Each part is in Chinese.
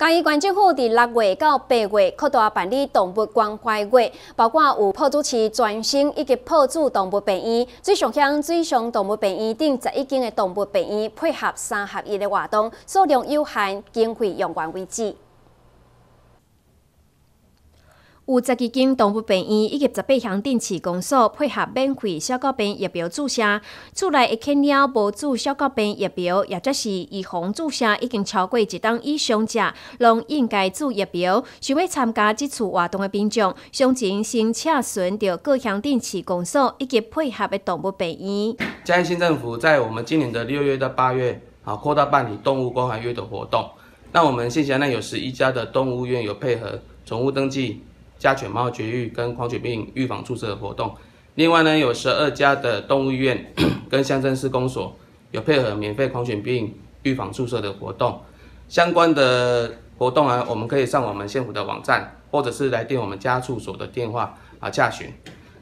嘉义县政府伫六月到八月扩大办理动物关怀月，包括有普주市全省以及普主动物病院，最上乡、最上动物病院等十一间的动物病院配合三合一的活动，数量有限，经费用完为止。有十几间动物病院以及十八项定期公所配合免费小狗病疫苗注射。厝内一千了无注小狗病疫苗，也就是预防注射已经超过一档以上者，拢应该注疫苗。想要参加这次活动的民众，详情先查询到各项定期公所以及配合的动物病院。嘉义县政府在我们今年的六月到八月，啊，扩大办理动物关怀阅读活动。那我们县辖内有十一家的动物院有配合宠物登记。家犬猫绝育跟狂犬病预防注射的活动，另外呢有十二家的动物医院 跟乡镇施工所有配合免费狂犬病预防注射的活动，相关的活动啊，我们可以上我们县府的网站，或者是来电我们家畜所的电话啊查询。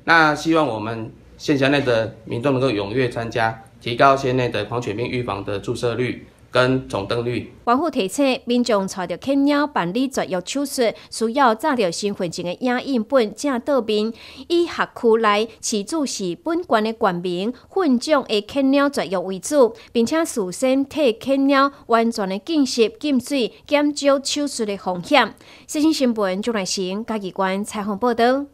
那希望我们县辖内的民众能够踊跃参加，提高县内的狂犬病预防的注射率。跟总官府提醒：民众找着犬鸟办理绝育手术，需要查到身份证的影印本正到，面。以辖区内、饲主是本关的冠民，混种的犬鸟绝育为主，并且事先替犬鸟完全的进食、进水，减少手术的风险。新闻新闻，张来生，嘉义关采访报道。